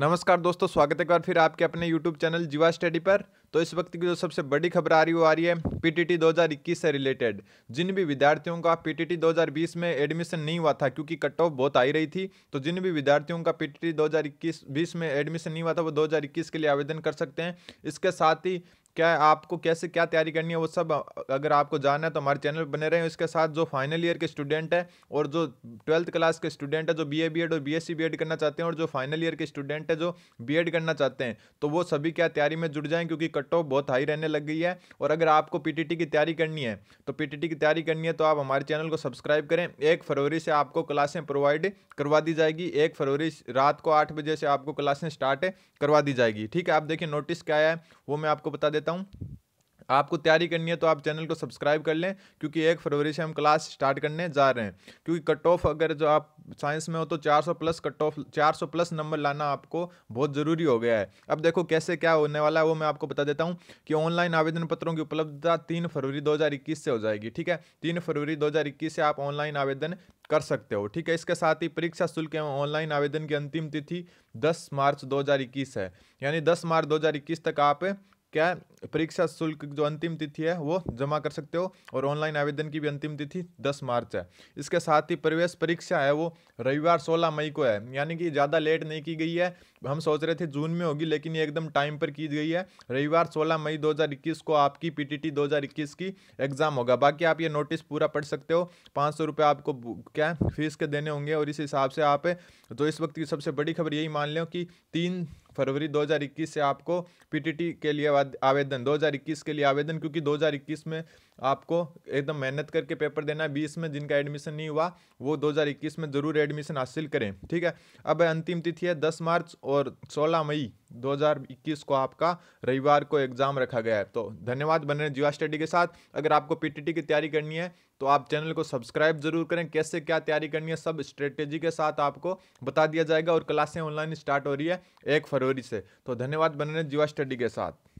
नमस्कार दोस्तों स्वागत है एक बार फिर आपके अपने YouTube चैनल जीवा स्टडी पर तो इस वक्त की जो सबसे बड़ी खबर आ रही है वो आ रही है पीटीटी 2021 से रिलेटेड जिन भी विद्यार्थियों का पीटीटी 2020 में एडमिशन नहीं हुआ था क्योंकि कट ऑफ बहुत आई रही थी तो जिन भी विद्यार्थियों का पीटीटी 2021 20 में एडमिशन नहीं हुआ था वो 2021 के लिए आवेदन कर सकते हैं इसके साथ ही क्या आपको कैसे क्या तैयारी करनी है वो सब अगर आपको जानना है तो हमारे चैनल बने रहें इसके साथ जो फाइनल ईयर के स्टूडेंट है और जो ट्वेल्थ क्लास के स्टूडेंट है जो बीए बीएड और बीएससी बीएड करना चाहते हैं और जो फाइनल ईयर के स्टूडेंट है जो बीएड करना चाहते हैं तो वो सभी क्या तैयारी में जुड़ जाएँ क्योंकि कट ऑफ बहुत हाई रहने लग गई है और अगर आपको पी की तैयारी करनी है तो पी की तैयारी करनी है तो आप हमारे चैनल को सब्सक्राइब करें एक फरवरी से आपको क्लासें प्रोवाइड करवा दी जाएगी एक फरवरी रात को आठ बजे से आपको क्लासें स्टार्ट करवा दी जाएगी ठीक है आप देखिए नोटिस क्या है वो मैं आपको बता देता देता हूँ आपको तैयारी करनी है तो आप चैनल को सब्सक्राइब कर लें क्योंकि एक फरवरी से हम क्लास स्टार्ट करने जा रहे हैं क्योंकि कट ऑफ अगर जो आप साइंस में हो तो 400 plus cut off 400 plus number लाना आपको बहुत ज़रूरी हो गया है अब देखो कैसे क्या होने वाला है वो मैं आपको बता देता हूँ कि ऑनलाइन आवेदन पत्रों की उपलब्धता तीन फरवरी दो से हो जाएगी ठीक है तीन फरवरी दो से आप ऑनलाइन आवेदन कर सकते हो ठीक है इसके साथ ही परीक्षा शुल्क एवं ऑनलाइन आवेदन की अंतिम तिथि 10 मार्च 2021 है यानी 10 मार्च 2021 तक आप क्या है परीक्षा शुल्क जो अंतिम तिथि है वो जमा कर सकते हो और ऑनलाइन आवेदन की भी अंतिम तिथि 10 मार्च है इसके साथ ही प्रवेश परीक्षा है वो रविवार 16 मई को है यानी कि ज़्यादा लेट नहीं की गई है हम सोच रहे थे जून में होगी लेकिन ये एकदम टाइम पर की गई है रविवार 16 मई 2021 को आपकी पी टी की एग्ज़ाम होगा बाकी आप ये नोटिस पूरा पढ़ सकते हो पाँच सौ आपको क्या फीस के देने होंगे और इस हिसाब से आप तो इस वक्त की सबसे बड़ी खबर यही मान लें कि तीन फरवरी 2021 से आपको पीटीटी के लिए आवेदन 2021 के लिए आवेदन क्योंकि 2021 में आपको एकदम मेहनत करके पेपर देना है बीस में जिनका एडमिशन नहीं हुआ वो 2021 में ज़रूर एडमिशन हासिल करें ठीक है अब अंतिम तिथि है दस मार्च और सोलह मई 2021 को आपका रविवार को एग्जाम रखा गया है तो धन्यवाद बने जीवा स्टडी के साथ अगर आपको पीटीटी की तैयारी करनी है तो आप चैनल को सब्सक्राइब जरूर करें कैसे क्या तैयारी करनी है सब स्ट्रेटेजी के साथ आपको बता दिया जाएगा और क्लासें ऑनलाइन स्टार्ट हो रही है एक फरवरी से तो धन्यवाद बने जीवा स्टडी के साथ